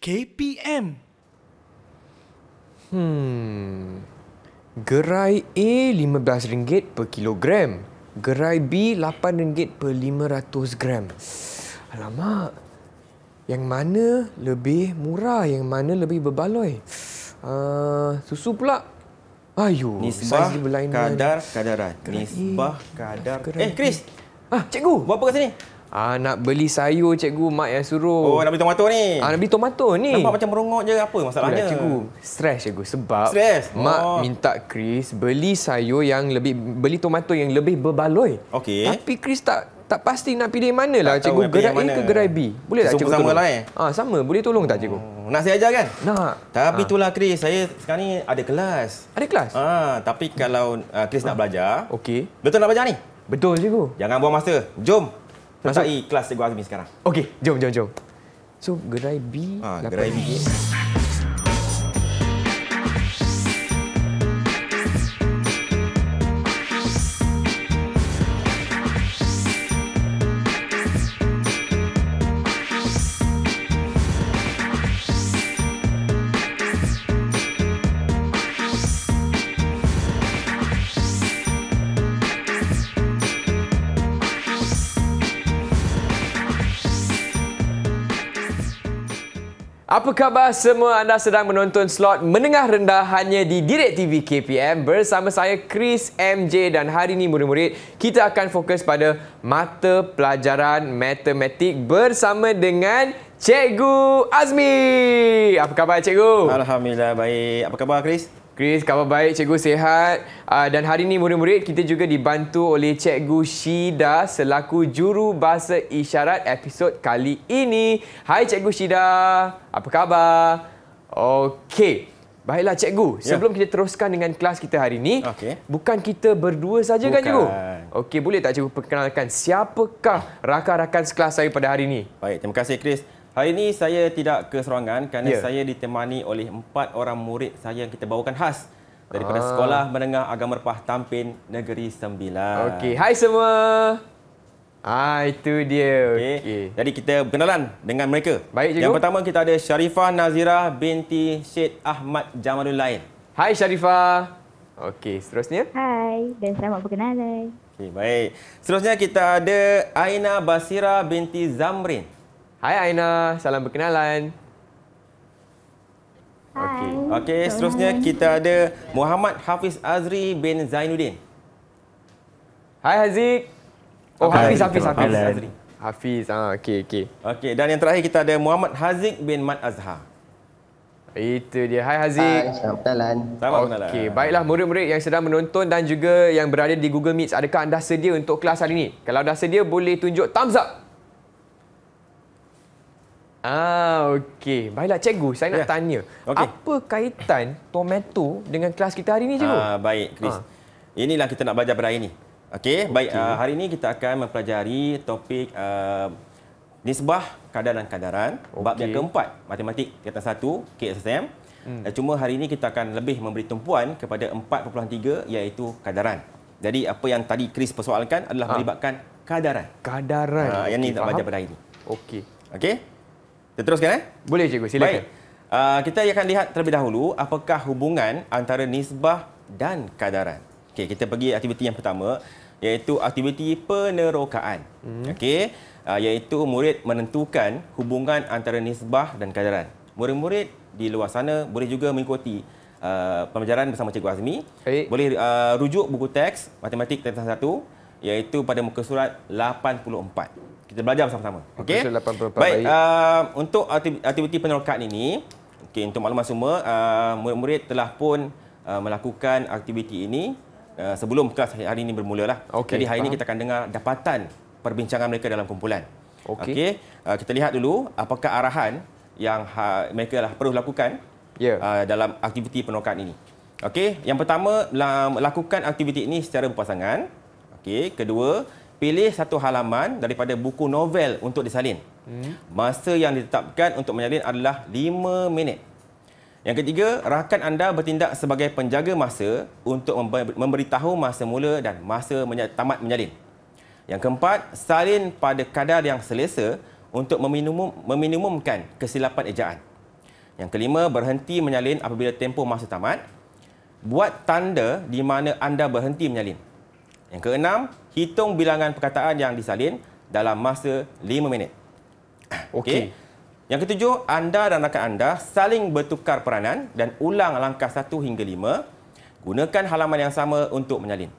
KPM. Hmm. Gerai A belas ringgit per kilogram. Gerai B lapan ringgit per lima ratus gram. Alamak. Yang mana lebih murah, yang mana lebih berbaloi. Uh, susu pula. Ayu, nisbah kadar kadaran. nisbah A, kadar. Eh, Chris. Ah, cikgu. Buat apa kat sini? Ah nak beli sayur cikgu mak yang suruh. Oh nak beli tomato ni. Ah nak beli tomato ni. Nampak macam merongok je apa masalahnya? Cikgu, stres cikgu sebab Stress. mak oh. minta Chris beli sayur yang lebih beli tomato yang lebih berbaloi. Okey. Tapi Chris tak tak pasti nak pilih mana lah. cikgu gerai mana. A ke gerai B. Boleh tak cikgu? Sama lah eh. Ah sama, boleh tolong tak cikgu? Oh, nak saya ajar kan? Nak. Tapi ha. itulah Chris, saya sekarang ni ada kelas. Ada kelas? Ah, tapi kalau uh, Chris ha. nak ah. belajar. Okey. Betul nak belajar ni? Betul cikgu. Jangan buang masa. Jom tentang... Masuk kelas Cikgu Azmi sekarang. Okey, jom, jom, jom. So, gerai B. Ah, gerai B. B. Apa khabar semua anda sedang menonton slot menengah rendah hanya di Direct TV KPM bersama saya Chris MJ dan hari ini murid-murid kita akan fokus pada mata pelajaran matematik bersama dengan Cikgu Azmi. Apa khabar Cikgu? Alhamdulillah baik. Apa khabar Chris? Chris, khabar baik. Cikgu sihat. Uh, dan hari ini murid-murid kita juga dibantu oleh Cikgu Shida selaku juru bahasa isyarat episod kali ini. Hai Cikgu Shida. Apa khabar? Okey. Baiklah Cikgu, ya. sebelum kita teruskan dengan kelas kita hari ini, okay. bukan kita berdua saja kan Cikgu? Okey, boleh tak Cikgu perkenalkan siapakah rakan-rakan sekelas saya pada hari ini? Baik, terima kasih Chris. Hari ini saya tidak keserangan kerana yeah. saya ditemani oleh empat orang murid saya yang kita bawakan khas daripada ah. Sekolah Menengah Agama Rempah Tampin Negeri Sembilan. Okey, hai semua. Ah itu dia. Okey. Okay. Jadi kita berkenalan dengan mereka. Baik cikgu. Yang pertama kita ada Sharifah Nazira binti Syed Ahmad Jamalul Lain. Hai Sharifah. Okey, seterusnya. Hai dan selamat berkenalan. Okey, baik. Seterusnya kita ada Aina Basira binti Zamrin. Hai Aina, salam berkenalan. Hai. Okey, okay, seterusnya kita ada Muhammad Hafiz Azri bin Zainuddin. Hai Haziq. Oh Hai. Hafiz, Hafiz, Hafiz, Hafiz Azri. Hafiz, ah, okey, okey. Okey, dan yang terakhir kita ada Muhammad Haziq bin Mat Azhar. Itu dia. Hai Haziq. Hai, selamat malam. Selamat malam. Okey, baiklah murid-murid yang sedang menonton dan juga yang berada di Google Meet, adakah anda sedia untuk kelas hari ini? Kalau dah sedia, boleh tunjuk thumbs up. Ah, okey. Baiklah cikgu, saya ya. nak tanya. Okay. Apa kaitan tomato dengan kelas kita hari ini cikgu? Ah, baik, Chris. Ah. Inilah kita nak belajar pada hari ini. Okey, baik. Uh, hari ini kita akan mempelajari topik uh, nisbah kadar dan kadaran. Okay. Bab yang keempat, matematik kata satu, KSSM. Hmm. Dan eh, cuma hari ini kita akan lebih memberi tumpuan kepada 4.3 iaitu kadaran. Jadi apa yang tadi Chris persoalkan adalah ah. melibatkan kadaran. Kadaran. Uh, ah, yang okay, ini nak faham. belajar pada hari ini. Okey. Okey. Kita teruskan eh? Boleh cikgu, silakan. Baik. Uh, kita akan lihat terlebih dahulu apakah hubungan antara nisbah dan kadaran. Okey, kita pergi aktiviti yang pertama iaitu aktiviti penerokaan. Hmm. Okey, uh, iaitu murid menentukan hubungan antara nisbah dan kadaran. Murid-murid di luar sana boleh juga mengikuti uh, pembelajaran bersama Cikgu Azmi. Baik. Boleh uh, rujuk buku teks Matematik Tentang Satu iaitu pada muka surat 84 kita belajar sama-sama. Okey. Baik, uh, untuk aktiviti penerokaan ini, okey untuk maklumat semua, uh, murid-murid telah pun uh, melakukan aktiviti ini uh, sebelum kelas hari ini bermula lah. Okay, Jadi hari ini kita akan dengar dapatan perbincangan mereka dalam kumpulan. Okey. Okay, uh, kita lihat dulu apakah arahan yang ha, mereka lah perlu lakukan yeah. uh, dalam aktiviti penerokaan ini. Okey, yang pertama melakukan aktiviti ini secara berpasangan. Okey, kedua pilih satu halaman daripada buku novel untuk disalin. Hmm. Masa yang ditetapkan untuk menyalin adalah 5 minit. Yang ketiga, rakan anda bertindak sebagai penjaga masa untuk memberitahu masa mula dan masa menya- tamat menyalin. Yang keempat, salin pada kadar yang selesa untuk meminimum, meminimumkan kesilapan ejaan. Yang kelima, berhenti menyalin apabila tempoh masa tamat. Buat tanda di mana anda berhenti menyalin. Yang keenam, hitung bilangan perkataan yang disalin dalam masa 5 minit. Okey. Okay. Yang ketujuh, anda dan rakan anda saling bertukar peranan dan ulang langkah 1 hingga 5. Gunakan halaman yang sama untuk menyalin.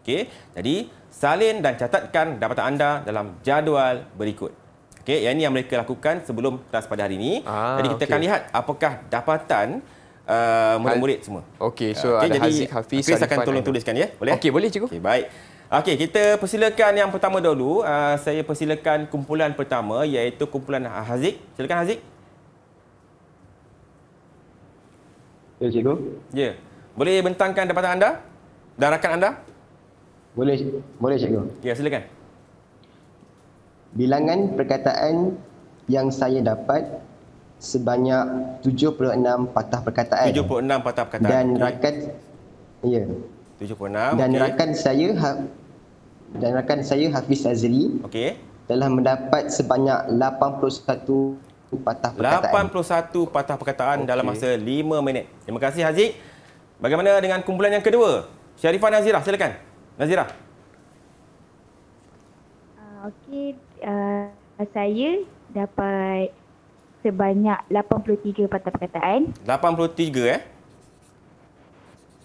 Okey. Jadi, salin dan catatkan dapatan anda dalam jadual berikut. Okey, yang ini yang mereka lakukan sebelum kelas pada hari ini. Ah, Jadi kita okay. akan lihat apakah dapatan uh, murid-murid semua. Okey, uh, so okay, ada jadi, Haziq Hafiz. Chris akan tolong tuliskan, ya? Boleh? Okey, boleh cikgu. Okey, baik. Okey, kita persilakan yang pertama dulu. Uh, saya persilakan kumpulan pertama iaitu kumpulan Haziq. Silakan Haziq. Ya, cikgu. Ya. Yeah. Boleh bentangkan dapatan anda dan rakan anda? Boleh, boleh cikgu. Ya, yeah, silakan. Bilangan perkataan yang saya dapat sebanyak 76 patah perkataan. 76 patah perkataan. Dan okay. rakan ya. 76. Dan okay. rakan saya ha, dan rakan saya Hafiz Azri. Okey. Telah mendapat sebanyak 81 patah perkataan. 81 patah perkataan okay. dalam masa 5 minit. Terima kasih Haziq. Bagaimana dengan kumpulan yang kedua? Syarifah Nazirah, silakan. Nazirah. Uh, Okey, uh, saya dapat sebanyak 83 patah perkataan. 83 eh?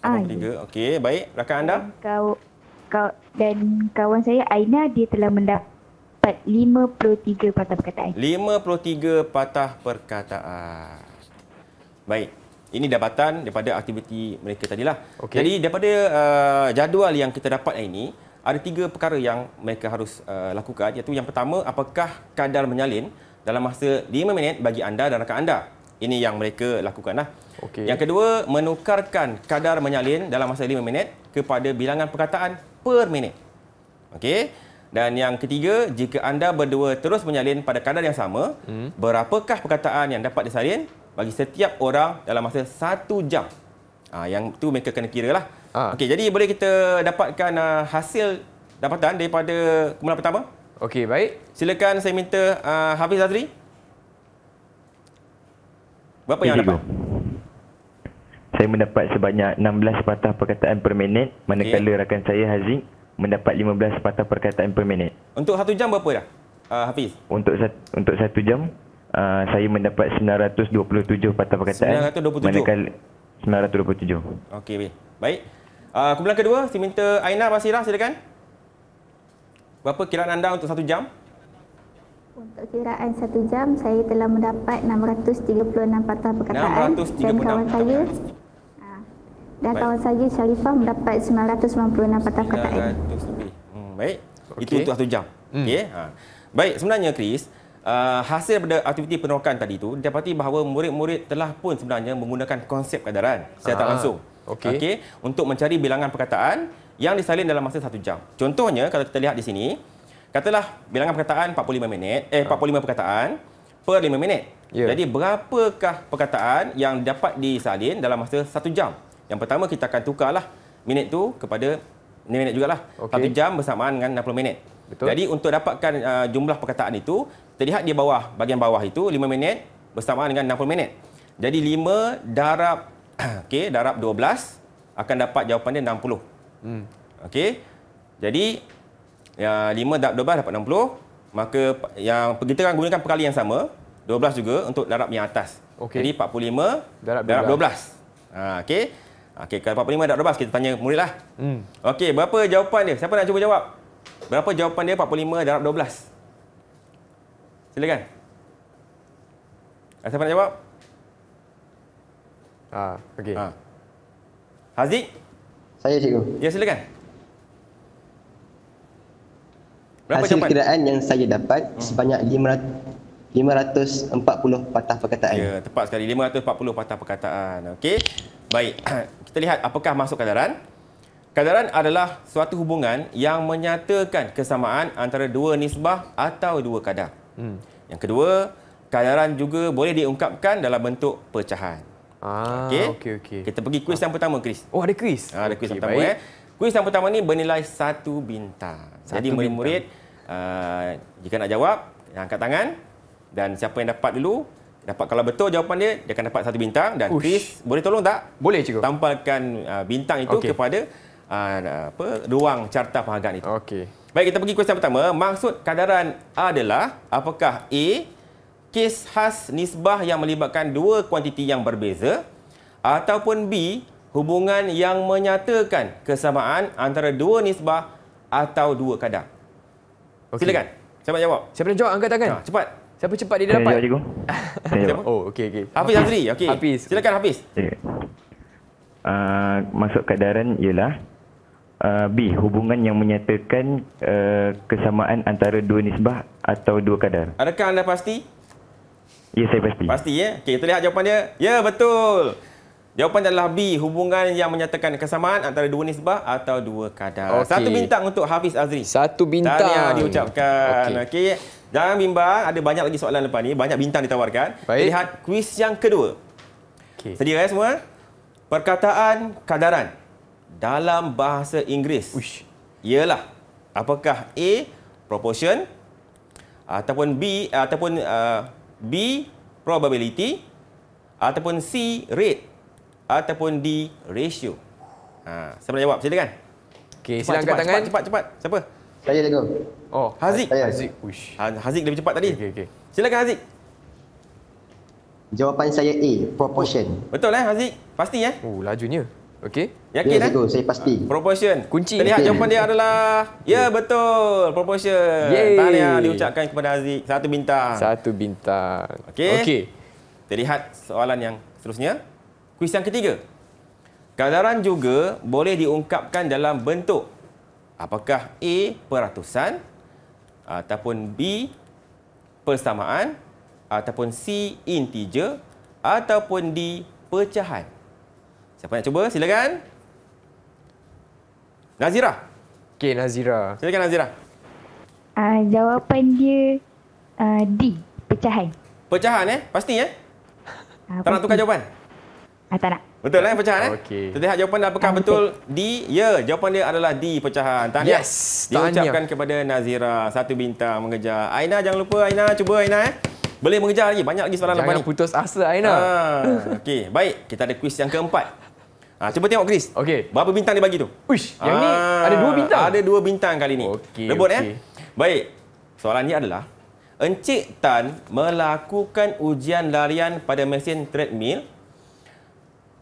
83. Ah, ya. Okey, baik. Rakan anda? Kau, kau, dan kawan saya Aina, dia telah mendapat 53 patah perkataan. 53 patah perkataan. Baik. Ini dapatan daripada aktiviti mereka tadilah. Okay. Jadi daripada uh, jadual yang kita dapat hari ini, ada tiga perkara yang mereka harus uh, lakukan. Iaitu yang pertama, apakah kadar menyalin dalam masa 5 minit bagi anda dan rakan anda. Ini yang mereka lakukanlah. Okey. Yang kedua, menukarkan kadar menyalin dalam masa 5 minit kepada bilangan perkataan per minit. Okey. Dan yang ketiga, jika anda berdua terus menyalin pada kadar yang sama, hmm. berapakah perkataan yang dapat disalin bagi setiap orang dalam masa satu jam? Ah ha, yang tu mereka kena kiralah. Ha. Okay. jadi boleh kita dapatkan uh, hasil dapatan daripada kumpulan pertama? Okey, baik. Silakan saya minta uh, Hafiz Azri. Berapa yang dapat? Saya mendapat sebanyak 16 patah perkataan per minit manakala okay. rakan saya Haziq mendapat 15 patah perkataan per minit. Untuk satu jam berapa dah? Uh, Hafiz. Untuk satu, untuk satu jam uh, saya mendapat 927 patah perkataan. 927. Manakala 927. Okey, baik. Baik. Uh, kumpulan kedua, saya minta Aina Basirah silakan. Berapa kiraan anda untuk satu jam? Untuk kiraan satu jam, saya telah mendapat 636 patah perkataan 636 ah, dan kawan saya dan kawan saya Sharifah mendapat 996 patah perkataan. 900 lebih. Hmm, baik. Okay. Itu untuk satu jam. Hmm. Okay. Ha. Baik, sebenarnya Chris, uh, hasil daripada aktiviti penerokan tadi itu dapati bahawa murid-murid telah pun sebenarnya menggunakan konsep kadaran secara tak ah, langsung. Okey. Okay. Untuk mencari bilangan perkataan yang disalin dalam masa satu jam. Contohnya, kalau kita lihat di sini, katalah bilangan perkataan 45 minit, eh 45 ah. perkataan per 5 minit. Yeah. Jadi, berapakah perkataan yang dapat disalin dalam masa satu jam? Yang pertama, kita akan tukarlah minit tu kepada minit jugalah. Okay. Satu jam bersamaan dengan 60 minit. Betul. Jadi, untuk dapatkan uh, jumlah perkataan itu, kita lihat di bawah, bahagian bawah itu 5 minit bersamaan dengan 60 minit. Jadi, 5 darab okay, darab 12 akan dapat jawapan dia 60. Hmm. Okey. Jadi ya 5 darab 12 dapat 60, maka yang kita akan gunakan perkali yang sama, 12 juga untuk darab yang atas. Okay. Jadi 45 darab 12. Darab 12. Ha okey. Okey kalau 45 darab 12 kita tanya muridlah. Hmm. Okey, berapa jawapan dia? Siapa nak cuba jawab? Berapa jawapan dia 45 darab 12? Silakan. Siapa nak jawab? Ah, okey. Ha. Haziq saya cikgu. Ya silakan. Berapa Hasil jawapan? kiraan yang saya dapat hmm. sebanyak 500, 540 patah perkataan. Ya, tepat sekali. 540 patah perkataan. Okey. Baik. Kita lihat apakah masuk kadaran. Kadaran adalah suatu hubungan yang menyatakan kesamaan antara dua nisbah atau dua kadar. Hmm. Yang kedua, kadaran juga boleh diungkapkan dalam bentuk pecahan. Ah, okey. Okay, okay. Kita pergi kuis ah. yang pertama, Chris. Oh, ada kuis. Ah, ada kuis okay, yang pertama eh. Kuis yang pertama ni bernilai satu bintang. Satu Jadi murid-murid uh, jika nak jawab, angkat tangan dan siapa yang dapat dulu dapat kalau betul jawapan dia dia akan dapat satu bintang dan Ush. Chris boleh tolong tak? Boleh cikgu. Tampalkan uh, bintang itu okay. kepada uh, apa ruang carta penghargaan itu. Okey. Baik kita pergi kuis yang pertama. Maksud kadaran adalah apakah A kes khas nisbah yang melibatkan dua kuantiti yang berbeza ataupun B hubungan yang menyatakan kesamaan antara dua nisbah atau dua kadar. Okay. Silakan. Siapa nak jawab? Siapa nak jawab angkat tangan? Ha, cepat. Siapa cepat dia dapat? Saya jawab, oh, okey okey. Hafiz Azri, okey. Silakan Hafiz. Okay. Uh, ah, masuk kadaran ialah uh, B hubungan yang menyatakan uh, kesamaan antara dua nisbah atau dua kadar. Adakah anda pasti? Ya, saya pasti. Pasti, ya? Okay, kita lihat jawapan dia. Ya, betul. Jawapan adalah B, hubungan yang menyatakan kesamaan antara dua nisbah atau dua kadar. Okay. Satu bintang untuk Hafiz Azri. Satu bintang. Tahniah diucapkan. Okey. Okay. Jangan bimbang, ada banyak lagi soalan lepas ni. Banyak bintang ditawarkan. Baik. Lihat kuis yang kedua. Okay. Sedia ya semua? Perkataan kadaran dalam bahasa Inggeris. Uish. Ialah, apakah A, proportion, ataupun B, ataupun... Uh, B probability ataupun C rate ataupun D ratio. Ha, siapa nak jawab? Silakan. Okey, sila angkat cepat, tangan. Cepat cepat cepat. Siapa? Saya dulu. Oh, Haziq. Saya. Haziq. Ush. Ha, Haziq lebih cepat tadi. Okey okey. Silakan Haziq. Jawapan saya A, proportion. Oh, betul eh Haziq? Pasti eh? Oh, lajunya. Okey. Yakin yes, ya, eh? Betul, saya pasti. Proportion. Kunci. Terlihat okay. jawapan dia adalah ya yeah, betul. Proportion. Tanya diucapkan kepada Aziz. Satu bintang. Satu bintang. Okey. Okey. Terlihat soalan yang seterusnya. Kuis yang ketiga. Kadaran juga boleh diungkapkan dalam bentuk apakah A peratusan ataupun B persamaan ataupun C integer ataupun D pecahan. Siapa nak cuba? Silakan. Nazira. Okey, Nazira. Silakan Nazira. Uh, ah, jawapan dia uh, D, pecahan. Pecahan eh? Pasti eh? Uh, tak pasti. nak tukar jawapan? Uh, tak nak. Betul lah eh? pecahan eh? Okey. Kita lihat jawapan apakah uh, betul. betul D. Ya, yeah, jawapan dia adalah D, pecahan. Tahniah. Yes, tahniah. Diucapkan kepada Nazira. Satu bintang mengejar. Aina, jangan lupa Aina. Cuba Aina eh. Boleh mengejar lagi. Banyak lagi soalan lepas ni. Jangan putus asa Aina. Uh, Okey, baik. Kita ada kuis yang keempat. Ha, cuba tengok Chris. Okey. Berapa bintang dia bagi tu? Uish, yang ha, ni ah, ada dua bintang. Ada dua bintang kali ni. Okay, Rebut okay. eh. Baik. Soalan ni adalah Encik Tan melakukan ujian larian pada mesin treadmill.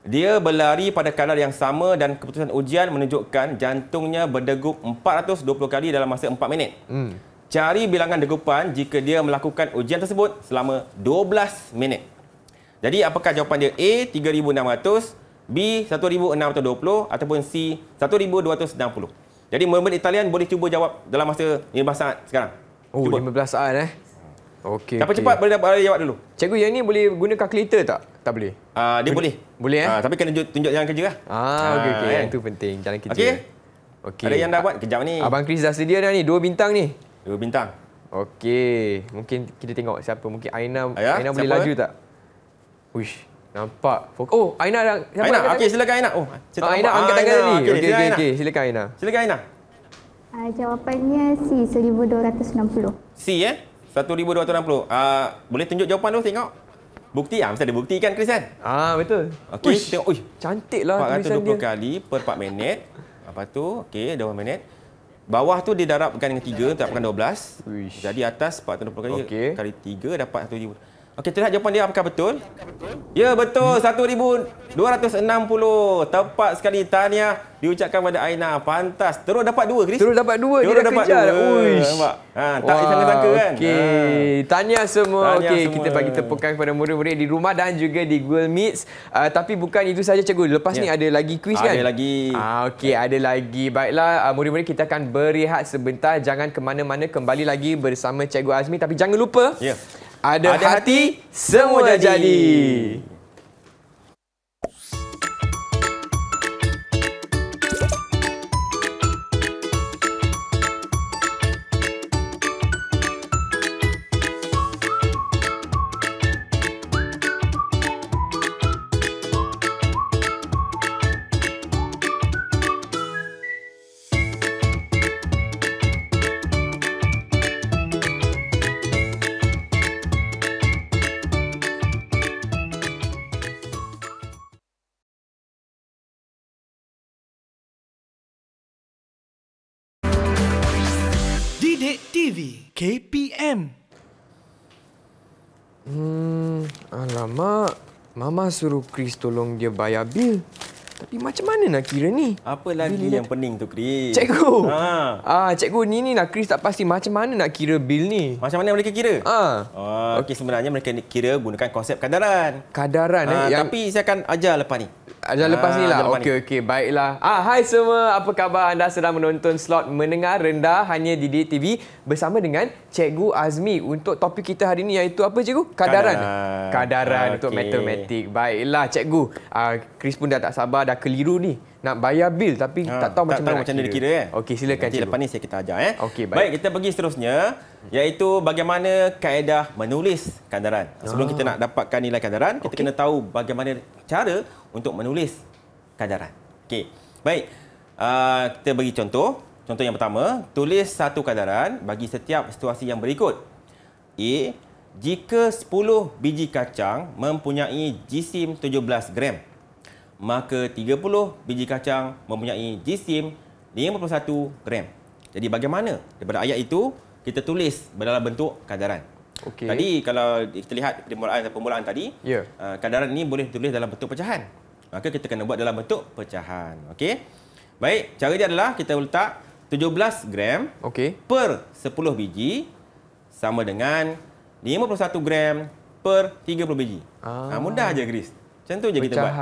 Dia berlari pada kadar yang sama dan keputusan ujian menunjukkan jantungnya berdegup 420 kali dalam masa 4 minit. Hmm. Cari bilangan degupan jika dia melakukan ujian tersebut selama 12 minit. Jadi apakah jawapan dia A 3600 B 1620 ataupun C 1260. Jadi member Italian boleh cuba jawab dalam masa 15 saat sekarang. Oh, cuba. Oh 15 saat eh. Okey. Siapa okay. cepat boleh dapat jawab dulu. Cikgu yang ni boleh guna kalkulator tak? Tak boleh. Ah uh, dia boleh. Boleh eh. Uh, tapi kena tunjuk, tunjuk jalan kerja lah. Ah okey okey. Ah, yang eh. tu penting jalan kerja. Okey. Okey. Ada yang dah buat kejap ni. Abang Chris dah sedia dah ni dua bintang ni. Dua bintang. Okey. Mungkin kita tengok siapa mungkin Aina Aina boleh laju tak? Uish. Nampak. Fok- oh, Aina ada. Siapa Aina, okey silakan Aina. Oh, saya ah, tak oh, Aina angkat ah, tangan tadi. Okey, okey, okay, okay, silakan Aina. Silakan Aina. Uh, jawapannya C, 1260. C eh? 1260. Uh, boleh tunjuk jawapan tu tengok. Bukti ah, mesti ada bukti kan Chris kan? Ah, betul. Okey, tengok. Uish, cantiklah Chris dia. 420 kali per 4 minit. Apa tu? Okey, 2 minit. Bawah tu darabkan dengan 3, tetapkan 12. Uish. Jadi atas 420 kali okay. kali 3 dapat 1260. Okey, terlihat jawapan dia apakah betul? Ya, betul. Ya, betul. Hmm. 1260. Tepat sekali. tanya diucapkan kepada Aina. Pantas. Terus dapat dua, Chris. Terus dapat dua. Terus dia dapat dua. Uish. Ha, tak Wah, sangka-sangka kan? Okey. Ha. Tahniah semua. Okey, kita bagi tepukan kepada murid-murid di rumah dan juga di Google Meet. Uh, ah, tapi bukan itu saja, cikgu. Lepas ya. ni ada lagi kuis ah, kan? Ada lagi. Ah, Okey, ya. ada lagi. Baiklah, uh, murid-murid kita akan berehat sebentar. Jangan ke mana-mana. Kembali lagi bersama cikgu Azmi. Tapi jangan lupa... Ya. Ada, ada hati, hati, semua dah jadi. jadi. Cik TV KPM. Hmm, alamak. Mama suruh Chris tolong dia bayar bil. Tapi macam mana nak kira ni? Apa lagi bil yang pening tu, Chris? Cikgu. Ha. Ah, cikgu ni ni nak Chris tak pasti macam mana nak kira bil ni? Macam mana mereka kira? Ha. Ah. Oh, Okey, sebenarnya mereka kira gunakan konsep kadaran. Kadaran eh, ah, eh. Yang... Tapi saya akan ajar lepas ni. Ajar lepas ni ah, lah. Okey, okey. Baiklah. Ah, hai semua. Apa khabar anda sedang menonton slot Mendengar Rendah hanya di DTV bersama dengan Cikgu Azmi untuk topik kita hari ini iaitu apa Cikgu? Kadaran. Kadaran, Kadaran okay. untuk matematik. Baiklah Cikgu. Uh, Chris pun dah tak sabar dah keliru ni nak bayar bil tapi ha, tak tahu tak, macam tak mana macam mana dia kira eh. Okey silakan Nanti Cikgu. Lepas ni saya kita ajar eh. Okey baik. Baik kita pergi seterusnya iaitu bagaimana kaedah menulis kadaran. Sebelum ah. kita nak dapatkan nilai kadaran, kita okay. kena tahu bagaimana cara untuk menulis kadaran. okay Baik. Uh, kita bagi contoh. Contoh yang pertama, tulis satu kadaran bagi setiap situasi yang berikut. A. Jika 10 biji kacang mempunyai jisim 17 gram, maka 30 biji kacang mempunyai jisim 51 gram. Jadi bagaimana daripada ayat itu, kita tulis dalam bentuk kadaran. Okay. Tadi kalau kita lihat permulaan, permulaan tadi, yeah. Uh, kadaran ini boleh ditulis dalam bentuk pecahan. Maka kita kena buat dalam bentuk pecahan. Okay? Baik, cara dia adalah kita letak 17 gram okay. per 10 biji sama dengan 51 gram per 30 biji. Ah. Ha, mudah aja Chris. Macam tu je kita buat.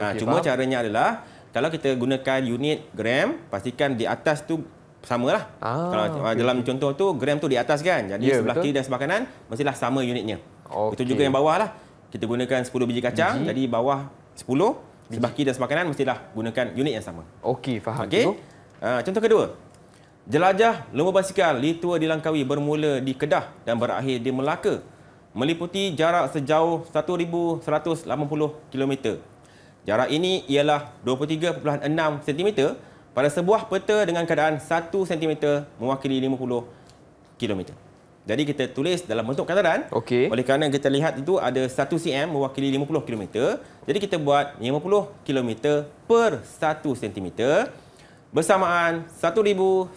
Ha, cuma faham. caranya adalah kalau kita gunakan unit gram, pastikan di atas tu samalah. Ah, kalau okay. Ah, dalam contoh tu gram tu di atas kan. Jadi yeah, sebelah betul. kiri dan sebelah kanan mestilah sama unitnya. Okay. Itu juga yang bawah lah. Kita gunakan 10 biji kacang, biji. jadi bawah 10, biji. sebelah kiri dan sebelah kanan mestilah gunakan unit yang sama. Okey, faham. Okay. Uh, ah, contoh kedua, Jelajah lomba basikal Litua di Langkawi bermula di Kedah dan berakhir di Melaka meliputi jarak sejauh 1,180 km. Jarak ini ialah 23.6 cm pada sebuah peta dengan keadaan 1 cm mewakili 50 km. Jadi kita tulis dalam bentuk kataran. Okey. Oleh kerana kita lihat itu ada 1 cm mewakili 50 km. Jadi kita buat 50 km per 1 cm bersamaan 1180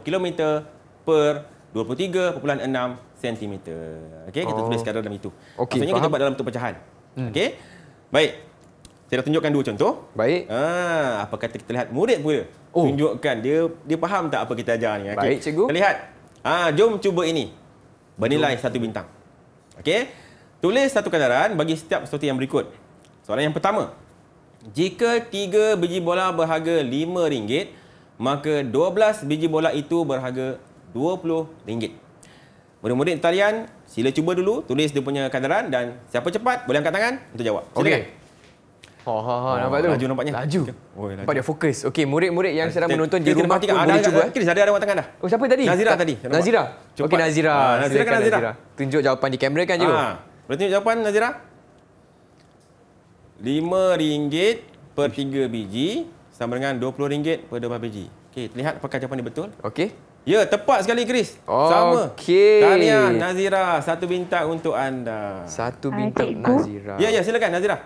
km per 23.6 cm. Okey, kita oh. tulis kadar dalam itu. Okay, Maksudnya faham. kita buat dalam bentuk pecahan. Hmm. Okey. Baik. Saya dah tunjukkan dua contoh. Baik. Ha, apa kata kita lihat murid pula? Oh. Tunjukkan dia dia faham tak apa kita ajar ni. Okay. Baik, cikgu. Kita lihat. Ha, jom cuba ini. Bernilai satu bintang. Okey. Tulis satu kadaran bagi setiap soti yang berikut. Soalan yang pertama. Jika 3 biji bola berharga RM5, maka 12 biji bola itu berharga RM20. Murid-murid talian, sila cuba dulu tulis dia punya kadaran dan siapa cepat boleh angkat tangan untuk jawab. Okey. Ha ha ha nampak oh, tu. Laju nampaknya. Laju. Oh, laju. Nampak dia fokus. Okey, murid-murid yang ah, sedang menonton di rumah pun boleh cuba. Kris ada ada orang tangan dah. Oh, siapa tadi? Nazira tadi. Nazira. Okey, Nazira. Ah, Nazira kan Nazira. Tunjuk jawapan di kamera kan juga. Ha. Boleh tunjuk jawapan Nazira? RM5 per 3 biji sama dengan RM20 per 12 biji. Okey, lihat apakah jawapan ini betul? Okey. Ya, tepat sekali Chris. Oh, sama. Okey. Tahniah Nazira, satu bintang untuk anda. Satu ah, bintang Cikgu. Nazira. Ya, ya, silakan Nazira.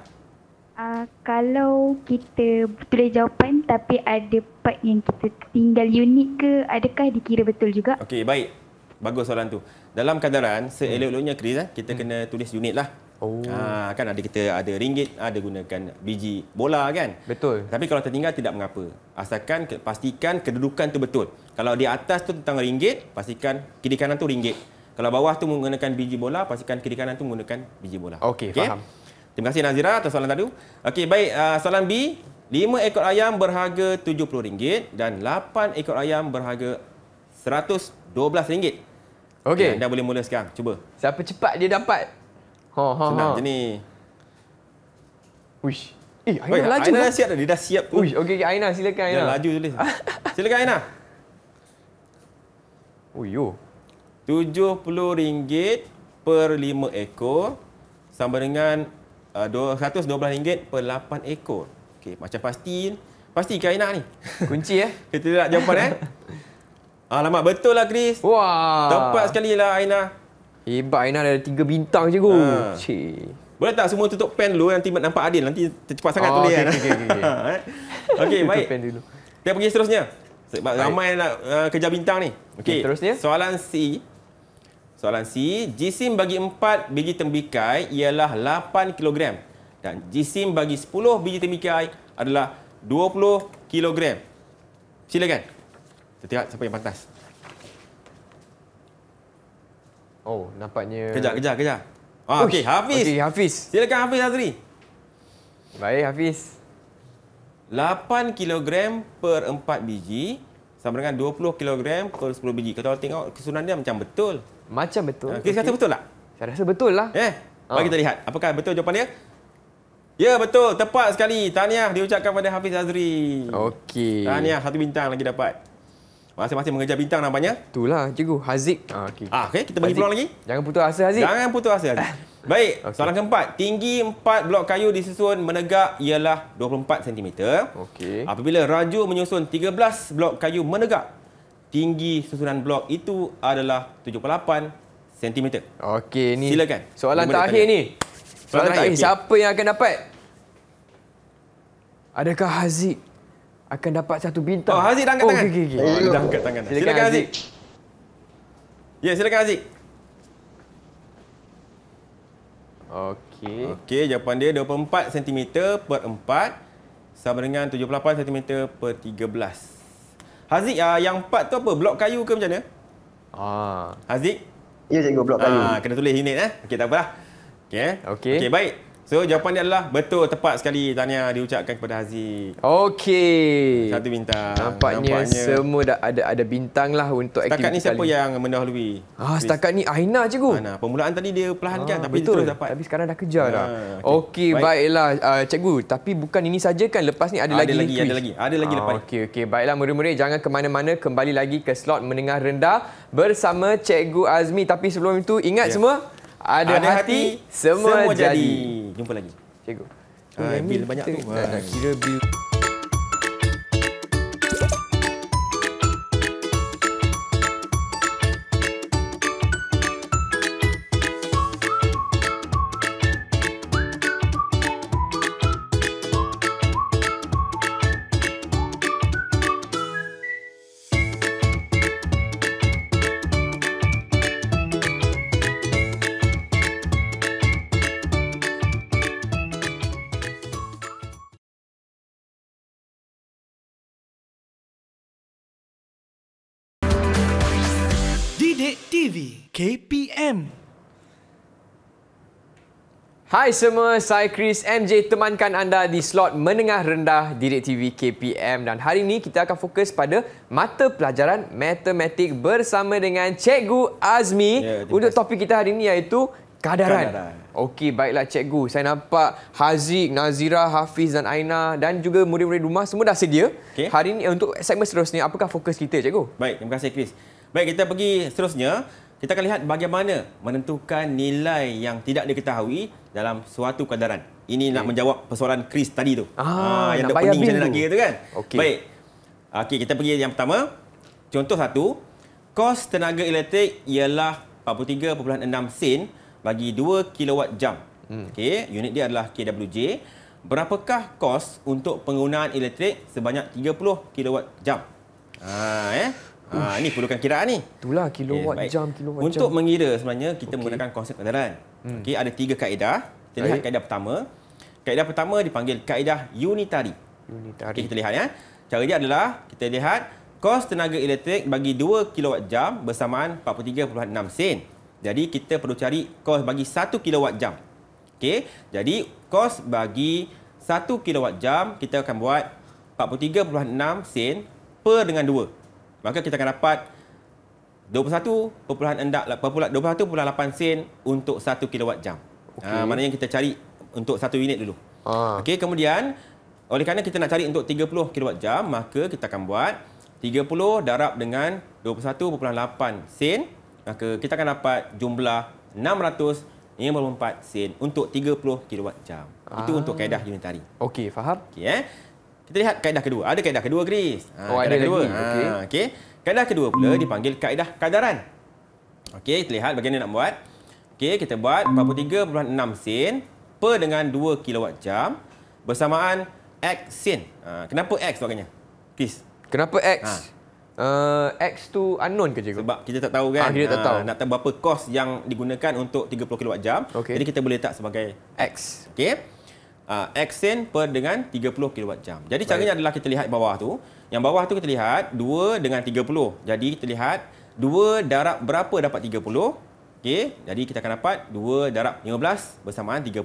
Uh, kalau kita tulis jawapan tapi ada part yang kita tinggal unit ke, adakah dikira betul juga? Okey, baik. Bagus soalan tu. Dalam kadaran, seelok-eloknya Chris, eh, kita hmm. kena tulis unit lah. Oh. Ha, kan ada kita ada ringgit, ada gunakan biji bola kan? Betul. Tapi kalau tertinggal tidak mengapa. Asalkan pastikan kedudukan tu betul. Kalau di atas tu tentang ringgit, pastikan kiri kanan tu ringgit. Kalau bawah tu menggunakan biji bola, pastikan kiri kanan tu menggunakan biji bola. Okey, okay? faham. Terima kasih Nazira atas soalan tadi. Okey, baik. Uh, soalan B. 5 ekor ayam berharga RM70 dan 8 ekor ayam berharga RM112. Okey. Anda boleh mula sekarang. Cuba. Siapa cepat dia dapat. Ha, ha, ha. Senang ha. je ni. Uish. Eh, Aina, Aina Aina siap dah. Dia dah siap pun. Uish, okey, okay. Aina silakan Aina. Dah laju tulis. silakan Aina. Oh, yo. RM70 per 5 ekor sama dengan uh, RM212 per 8 ekor. Okey, macam pasti. Pasti ke Aina ni? Kunci eh. Kita tak jawapan eh. Alamak, betul lah Chris. Wah. Tepat sekali lah Aina. Hebat Aina ada tiga bintang je kot. Ha. Boleh tak semua tutup pen dulu nanti nampak adil nanti tercepat sangat oh, tulis okay, kan. Okey okey okey. okey eh? baik. Tutup pen dulu. Kita pergi seterusnya. Sebab baik. ramai nak uh, kejar bintang ni. Okey. Okay, Soalan C. Soalan C, jisim bagi empat biji tembikai ialah lapan kilogram dan jisim bagi sepuluh biji tembikai adalah dua puluh kilogram. Silakan. Kita tengok siapa yang pantas. Oh, nampaknya... Kejap, kejap, kejap. Ah, okey, Hafiz. Okey, Hafiz. Silakan Hafiz Azri. Baik, Hafiz. 8 kg per 4 biji sama dengan 20 kg per 10 biji. Kalau tengok kesunan dia macam betul. Macam betul. Ah, okey, okay. kata betul tak? Saya rasa betul lah. Eh, mari oh. Ah. kita lihat. Apakah betul jawapan dia? Ya, betul. Tepat sekali. Tahniah diucapkan pada Hafiz Azri. Okey. Tahniah. Satu bintang lagi dapat masing-masing mengejar bintang nampaknya. Itulah cikgu Haziq. Ah, okey. Ah, okay. kita bagi Haziq. peluang lagi. Jangan putus asa Haziq. Jangan putus asa Haziq. Baik, okay. soalan keempat. Tinggi empat blok kayu disusun menegak ialah 24 cm. Okey. Apabila raju menyusun 13 blok kayu menegak, tinggi susunan blok itu adalah 78 cm. Okey, ni. Silakan. Soalan terakhir ni. Soalan, soalan terakhir. Siapa yang akan dapat? Adakah Haziq akan dapat satu bintang. Oh, Haziq dah angkat oh, tangan. Okay, okay. Oh, dah angkat tangan. Silakan, silakan Haziq. Ya, yeah, silakan Haziq. Okey. Okey, jawapan dia 24 cm per 4 sama dengan 78 cm per 13. Haziq, uh, yang 4 tu apa? Blok kayu ke macam mana? Ah. Haziq? Ya, yeah, cikgu. Blok kayu. Ah, kena tulis unit. Eh? Okey, tak apalah. Okey. Eh. Okey, okay, baik. So jawapan dia adalah betul tepat sekali tanya diucapkan kepada Haziq. Okey. Satu bintang. Nampaknya, Nampaknya semua dah ada ada bintang lah untuk setakat aktiviti ni siapa yang mendahului? Ah setakat ni Aina cikgu. Aina permulaan tadi dia perlahan ah, kan tapi betul. terus dapat. Tapi sekarang dah kejar ah, dah. Okey okay, Baik. baiklah uh, ah, cikgu tapi bukan ini saja kan lepas ni ada, ah, ada lagi lagi ada lagi. Ada lagi ah, lepas. Okey okey baiklah murid-murid jangan ke mana-mana kembali lagi ke slot menengah rendah bersama cikgu Azmi tapi sebelum itu ingat yeah. semua ada, ada hati, hati semua, semua jadi. jadi. Jumpa lagi. Cikgu. Uh, ah, eh, bil banyak tu. Ah, kira bil. ini KPM. Hai semua, saya Chris MJ temankan anda di slot menengah rendah Direct TV KPM dan hari ini kita akan fokus pada mata pelajaran matematik bersama dengan Cikgu Azmi yeah, ya, untuk topik kita hari ini iaitu kadaran. kadaran. Okey, baiklah Cikgu. Saya nampak Haziq, Nazira, Hafiz dan Aina dan juga murid-murid rumah semua dah sedia. Okay. Hari ini eh, untuk segmen seterusnya, apakah fokus kita Cikgu? Baik, terima kasih Chris. Baik, kita pergi seterusnya. Kita akan lihat bagaimana menentukan nilai yang tidak diketahui dalam suatu kadaran. Ini okay. nak menjawab persoalan Chris tadi tu. Ah, ha, yang nak pening macam nak kira tu kan. Okay. Baik. Okey, kita pergi yang pertama. Contoh satu, kos tenaga elektrik ialah 43.6 sen bagi 2 kilowatt jam. Hmm. Okey, unit dia adalah kWj. Berapakah kos untuk penggunaan elektrik sebanyak 30 kilowatt jam? Ha, eh. Ha, ini perlukan kiraan ni. Itulah kilowatt okay, eh, jam, kilowatt jam. Untuk mengira sebenarnya kita okay. menggunakan konsep kadaran. Hmm. Okey, ada tiga kaedah. Kita lihat kaedah pertama. Kaedah pertama dipanggil kaedah unitari. Unitari. Okay, kita lihat ya. Cara dia adalah kita lihat kos tenaga elektrik bagi 2 kilowatt jam bersamaan 43.6 sen. Jadi kita perlu cari kos bagi 1 kilowatt jam. Okey. Jadi kos bagi 1 kilowatt jam kita akan buat 43.6 sen per dengan 2 maka kita akan dapat 21.8 sen untuk 1 kilowatt jam. Ah, okay. Ha, maknanya kita cari untuk 1 unit dulu. Ah. Okey, kemudian oleh kerana kita nak cari untuk 30 kilowatt jam, maka kita akan buat 30 darab dengan 21.8 sen, maka kita akan dapat jumlah 654 sen untuk 30 kilowatt jam. Ah. Itu untuk kaedah unitari. Okey, faham? Okey, eh. Kita lihat kaedah kedua. Ada kaedah kedua, Chris. Ha, oh, kaedah ada kedua. lagi. Ha, okay. Kaedah kedua pula dipanggil kaedah kadaran. Okey, kita lihat bagaimana nak buat. Okey, kita buat 43.6 sen per dengan 2 kilowatt jam bersamaan X sen. Ha, kenapa X sebagainya? Chris. Kenapa X? Ha. Uh, X tu unknown ke cikgu? Sebab kita tak tahu kan. Ah, tak ha, tahu. Uh, nak tahu berapa kos yang digunakan untuk 30 kilowatt jam. Okay. Jadi kita boleh letak sebagai X. Okey uh, eksen per dengan 30 kilowatt jam. Jadi Baik. caranya adalah kita lihat bawah tu. Yang bawah tu kita lihat 2 dengan 30. Jadi kita lihat 2 darab berapa dapat 30. Okey, jadi kita akan dapat 2 darab 15 bersamaan 30.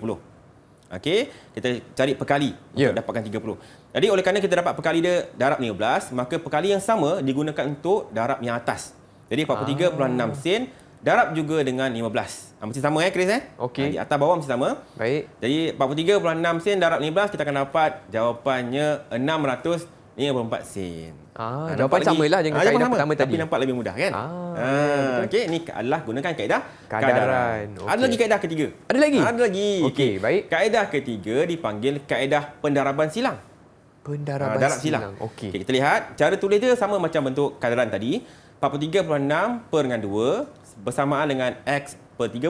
Okey, kita cari perkali yeah. untuk ya. dapatkan 30. Jadi oleh kerana kita dapat perkali dia darab 15, maka perkali yang sama digunakan untuk darab yang atas. Jadi 43.6 ah. sen Darab juga dengan 15. Ah, mesti sama eh Chris eh? Okey. Di atas bawah mesti sama. Baik. Jadi 43.6 sen darab 15 kita akan dapat jawapannya 600 sen. Ah, ah, nampak jawapan ah, sama lah dengan kaedah pertama tadi. Tapi nampak lebih mudah kan? Ah, ah okey. Ini adalah gunakan kaedah kadaran. kadaran. Okay. Ada lagi kaedah ketiga. Ada lagi? Ada lagi. Okey, okay. baik. Kaedah ketiga dipanggil kaedah pendaraban silang. Pendaraban uh, silang. silang. Okey. Okay, kita lihat cara tulis dia sama macam bentuk kadaran tadi. 43.6 per dengan 2 bersamaan dengan x per 30.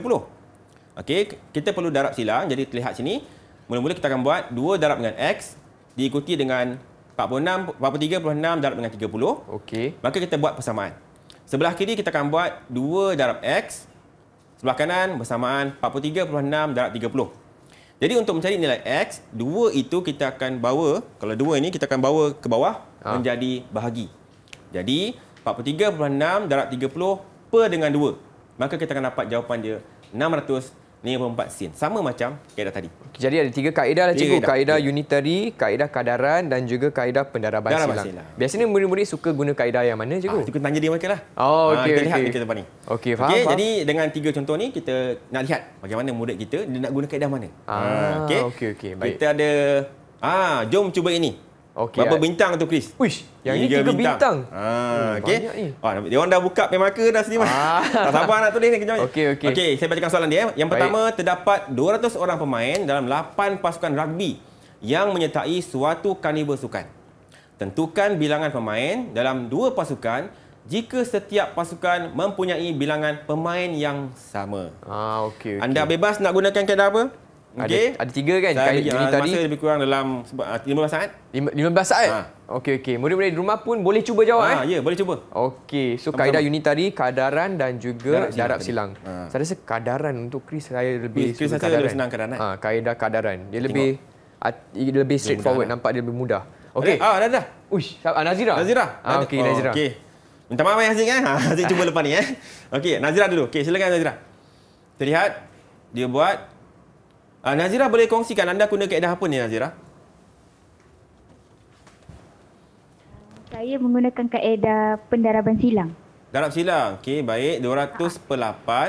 Okey, kita perlu darab silang. Jadi terlihat sini. Mula-mula kita akan buat 2 darab dengan x diikuti dengan 46, 43.6 darab dengan 30. Okey. Maka kita buat persamaan. Sebelah kiri kita akan buat 2 darab x. Sebelah kanan bersamaan 43.6 darab 30. Jadi untuk mencari nilai x, 2 itu kita akan bawa, kalau 2 ini kita akan bawa ke bawah ha. menjadi bahagi. Jadi 43.6 darab per dengan 2 maka kita akan dapat jawapan dia 654 sen sama macam kaedah tadi jadi ada tiga kaedah lah cikgu kaedah ya. unitary kaedah kadaran dan juga kaedah pendaraban silang. silang biasanya murid-murid suka guna kaedah yang mana cikgu ah, cikgu tanya dia makalah oh ah, okey ah, kita okay. lihat kita ni okey faham okey jadi dengan tiga contoh ni kita nak lihat bagaimana murid kita dia nak guna kaedah mana ah, ah okey okey okay, baik kita ada ah jom cuba ini Okay. Berapa bintang tu Chris? Wish. Yang ini tiga bintang. bintang. Ah, hmm, okey. Ah, dia orang dah buka pen marker dah sini mas. Ah. tak sabar nak tulis ni kejap. Okey, okey. Okey, saya bacakan soalan dia. Yang pertama, Baik. terdapat 200 orang pemain dalam 8 pasukan rugby yang menyertai suatu karnival sukan. Tentukan bilangan pemain dalam dua pasukan jika setiap pasukan mempunyai bilangan pemain yang sama. Ah, okey, okey. Anda bebas nak gunakan kaedah apa? Okay. Ada, ada tiga kan Saya kali ini ah, tadi. lebih kurang dalam 15 ah, saat. 15 saat? Ha. Okey okey. Murid-murid di rumah pun boleh cuba jawab ha, eh. Ha ya, boleh cuba. Okey. So Sama-sama. kaedah unitari, kadaran dan juga darab, darab silang. silang. Ha. Saya rasa kadaran untuk Chris saya lebih Chris suka saya kadaran. lebih senang kadaran. Ha, kaedah kadaran. Dia Tengok. lebih dia lebih straightforward, lah. nampak dia lebih mudah. Okey. Ah, dah dah. Uish, Nazira. Nazira. Ha, okey, oh, Nazira. Okey. Minta maaf ya Azik eh. Azik eh? cuba lepas ni eh. Okey, Nazira dulu. Okey, silakan Nazira. Terlihat dia buat Uh, Nazira boleh kongsikan anda guna kaedah apa ni Nazira? Saya menggunakan kaedah pendaraban silang. Darab silang. Okey, baik. 200 per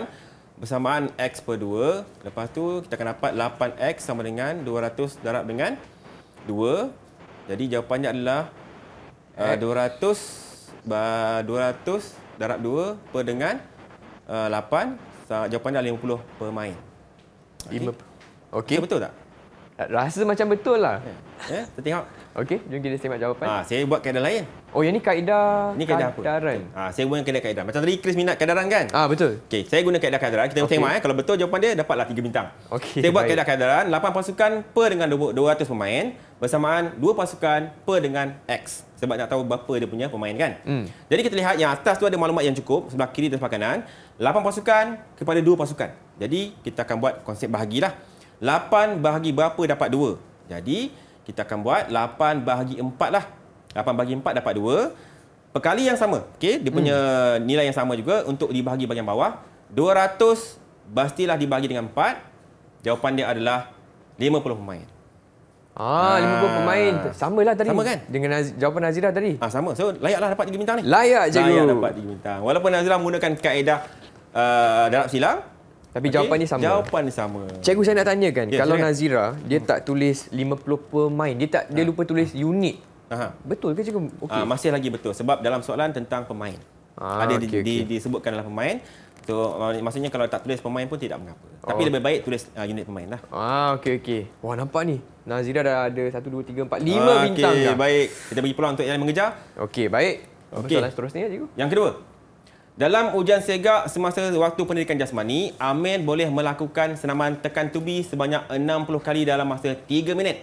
8 bersamaan X per 2. Lepas tu kita akan dapat 8X sama dengan 200 darab dengan 2. Jadi jawapannya adalah uh, 200, 200 darab 2 per dengan uh, ah, 8. Jawapannya adalah 50 per main. Okay. Okey. Betul tak? Rasa macam betul lah. Ya, yeah. yeah. tengok. Okey, jom kita simak jawapan. Ha, saya buat kaedah lain. Oh, yang ni kaedah Ini kaedah kadaran. Ha, ah, saya guna kaedah kaedah. Macam tadi Chris minat kaedaran kan? Ah, ha, betul. Okey, saya guna kaedah kaedaran. Kita okay. tengok eh. Kalau betul jawapan dia dapatlah 3 bintang. Okey. Saya buat kaedah kaedaran, 8 pasukan per dengan 200 pemain bersamaan 2 pasukan per dengan X. Sebab nak tahu berapa dia punya pemain kan? Hmm. Jadi kita lihat yang atas tu ada maklumat yang cukup sebelah kiri dan sebelah kanan. 8 pasukan kepada 2 pasukan. Jadi kita akan buat konsep bahagilah. 8 bahagi berapa dapat 2? Jadi, kita akan buat 8 bahagi 4 lah. 8 bahagi 4 dapat 2. Perkali yang sama. Okay? Dia punya hmm. nilai yang sama juga untuk dibahagi bahagian bawah. 200 pastilah dibahagi dengan 4. Jawapan dia adalah 50 pemain. Ah, ah. 50 pemain. Sama lah tadi. Sama kan? Dengan jawapan Azira tadi. Ah Sama. So, layaklah dapat 3 bintang ni. Layak je. Layak dapat 3 bintang. Walaupun Azira menggunakan kaedah uh, darab silang. Tapi okay. jawapan ni sama. Jawapan ni sama. Cikgu saya nak tanya kan, yeah, kalau cikgu. Nazira dia hmm. tak tulis 50 pemain, dia tak dia ha. lupa tulis unit. Aha. Betul ke cikgu? Okey. Ha, masih lagi betul sebab dalam soalan tentang pemain. Ha, ada okay, di, okay. Di, disebutkan dalam pemain. So maksudnya kalau tak tulis pemain pun tidak mengapa. Oh. Tapi lebih baik tulis uh, unit pemain lah. Ah okey okey. Wah nampak ni. Nazira dah ada 1 2 3 4 5 ha, bintang okay, dah. Okey baik. Kita bagi peluang untuk yang mengejar. Okey baik. Okay Soalan seterusnya cikgu. Yang kedua. Dalam ujian segak semasa waktu pendidikan jasmani, Amin boleh melakukan senaman tekan tubi sebanyak 60 kali dalam masa 3 minit.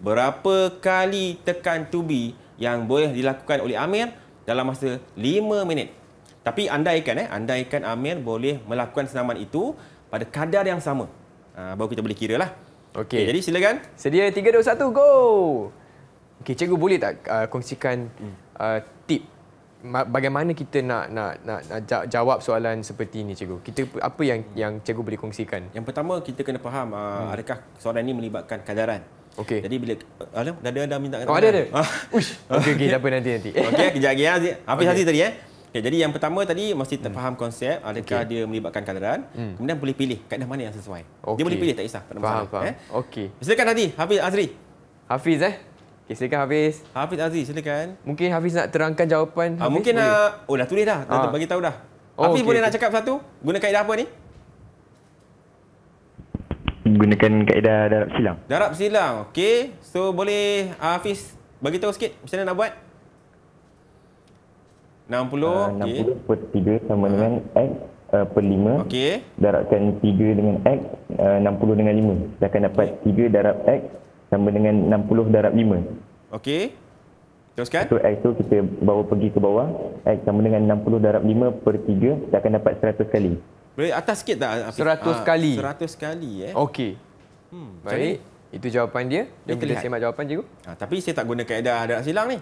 Berapa kali tekan tubi yang boleh dilakukan oleh Amir dalam masa 5 minit? Tapi andaikan eh, andaikan Amir boleh melakukan senaman itu pada kadar yang sama. Ha, baru kita boleh kira lah. Okay. okay. jadi silakan. Sedia 3, 2, 1, go! Okay, cikgu boleh tak uh, kongsikan hmm. uh, tip bagaimana kita nak nak nak, nak jawab soalan seperti ini cikgu. Kita apa yang yang cikgu boleh kongsikan? Yang pertama kita kena faham uh, hmm. adakah soalan ini melibatkan kadaran. Okey. Jadi bila alam dah ada dah minta kadaran. Oh ada ada. Ush. Okey okey apa nanti nanti. Okey kejap lagi ya. Habis okay. hati tadi eh. Okay, jadi yang pertama tadi mesti hmm. terfaham hmm. konsep adakah okay. dia melibatkan kadaran hmm. kemudian boleh pilih kaedah mana yang sesuai. Okay. Dia boleh pilih tak kisah pada faham, masalah faham. eh. Okey. Silakan tadi Hafiz Azri. Hafiz eh. Okay, silakan Hafiz. Hafiz Aziz, silakan. Mungkin Hafiz nak terangkan jawapan. Ha, mungkin nak... Ah, oh, dah tulis dah. Ha. Ah. Bagi tahu dah. Oh, Hafiz okay, boleh okay. nak cakap satu? Guna kaedah apa ni? Gunakan kaedah darab silang. Darab silang. Okey. So, boleh Hafiz bagi tahu sikit macam mana nak buat? 60. Uh, 60 okay. per 3 sama uh. dengan X uh, per 5. Okey. Darabkan 3 dengan X. Uh, 60 dengan 5. Kita akan dapat 3 darab X sama dengan 60 darab 5. Okey. Teruskan. So X tu kita bawa pergi ke bawah. X sama dengan 60 darab 5 per 3. Kita akan dapat 100 kali. Boleh atas sikit tak? 100 ah, kali. 100 kali. Eh? Okey. Hmm, baik. Jadi, itu jawapan dia. Dia boleh semak jawapan cikgu. Ah, tapi saya tak guna kaedah darab silang ni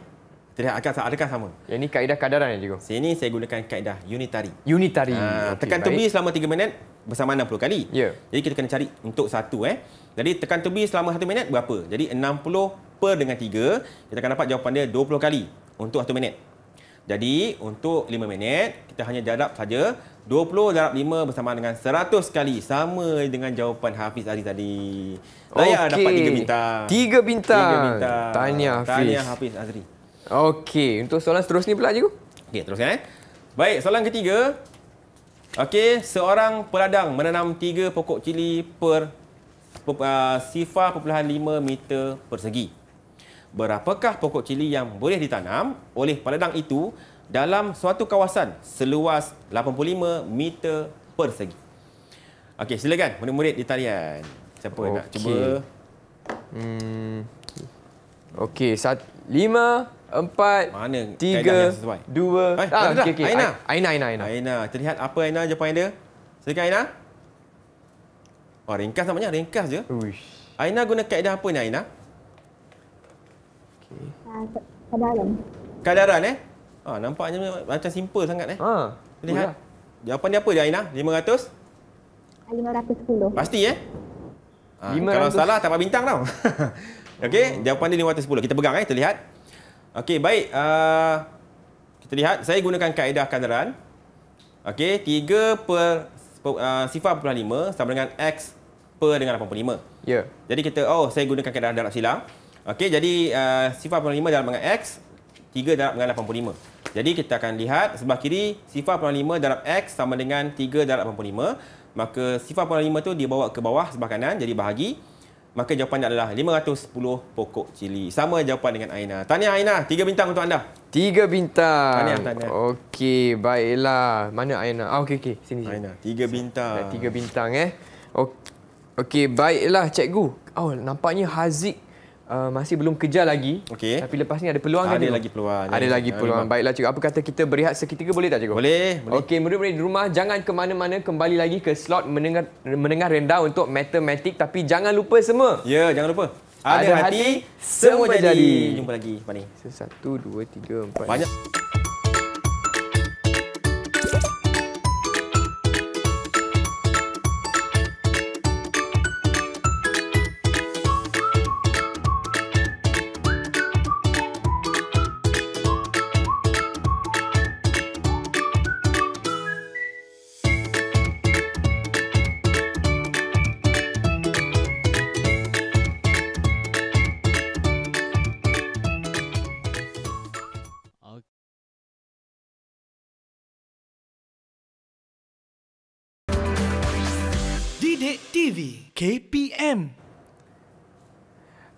tidak akan adakah sama. Yang ini kaedah kadaran ya cikgu. Sini saya gunakan kaedah unitari. Unitari. Ha, ah, okay, tekan tubi selama 3 minit bersama 60 kali. Ya. Yeah. Jadi kita kena cari untuk satu eh. Jadi tekan tubi selama 1 minit berapa? Jadi 60 per dengan 3 kita akan dapat jawapan dia 20 kali untuk 1 minit. Jadi untuk 5 minit kita hanya jadap saja 20 darab 5 bersama dengan 100 kali sama dengan jawapan Hafiz Ali tadi. Saya okay. dapat 3 bintang. 3 bintang. 3 bintang. Tahniah Hafiz. Tahniah Hafiz Azri. Okey, untuk soalan seterusnya pula cikgu. Okey, teruskan eh. Baik, soalan ketiga. Okey, seorang peladang menanam tiga pokok cili per ah, sifar perpuluhan lima meter persegi. Berapakah pokok cili yang boleh ditanam oleh peladang itu dalam suatu kawasan seluas 85 meter persegi? Okey, silakan murid-murid di talian. Siapa okay. nak cuba? Hmm. Okey, 5, 4, Empat, Mana tiga, dua... Eh, ah, dah, okay, Aina. Aina, Aina, Aina. Aina, terlihat apa Aina je poin dia. Silakan Aina. Oh ringkas namanya, ringkas je. Uish. Aina guna kaedah apa ni Aina? Okay. Ah, Kadaran. Kadaran eh? Ah, nampaknya macam simple sangat eh. Ah, terlihat. Ya. Jawapan dia apa dia Aina? Lima ah, Lima ratus. ratus 510. Pasti eh? Ah, kalau salah, tak apa bintang tau. Okey, jawapan dia 510. Kita pegang eh, terlihat. lihat. Okey, baik. Uh, kita lihat. Saya gunakan kaedah kandaran. Okey, 3 per, per uh, sifar per 5 sama dengan X per dengan 85. Ya. Yeah. Jadi kita, oh, saya gunakan kaedah darab silang. Okey, jadi uh, sifar per 5 dalam dengan X, 3 darab dengan 85. Jadi kita akan lihat sebelah kiri, sifar per 5 darab X sama dengan 3 darab 85. Maka sifar per 5 tu dibawa ke bawah sebelah kanan, jadi bahagi. Maka jawapannya adalah 510 pokok cili. Sama jawapan dengan Aina. Tahniah Aina, tiga bintang untuk anda. Tiga bintang. Tahniah, tahniah. Okey, baiklah. Mana Aina? Ah, okey, okey. Sini, sini. Aina, 3 bintang. Tiga bintang eh. Okey, okay, baiklah cikgu. Oh, nampaknya Haziq uh, masih belum kejar lagi. Okay. Tapi lepas ni ada peluang ada ah, kan? Ada lagi peluang. Ada, ada lagi peluang. Ada Baiklah cikgu. Apa kata kita berehat seketika boleh tak cikgu? Boleh. boleh. Okey, murid-murid di rumah jangan ke mana-mana. Kembali lagi ke slot mendengar, mendengar rendah untuk matematik. Tapi jangan lupa semua. Ya, jangan lupa. Ada, ada hati, hati, semua, semua jadi. jadi. Jumpa lagi. Mari. Satu, dua, tiga, empat. Banyak. Ni. TV KPM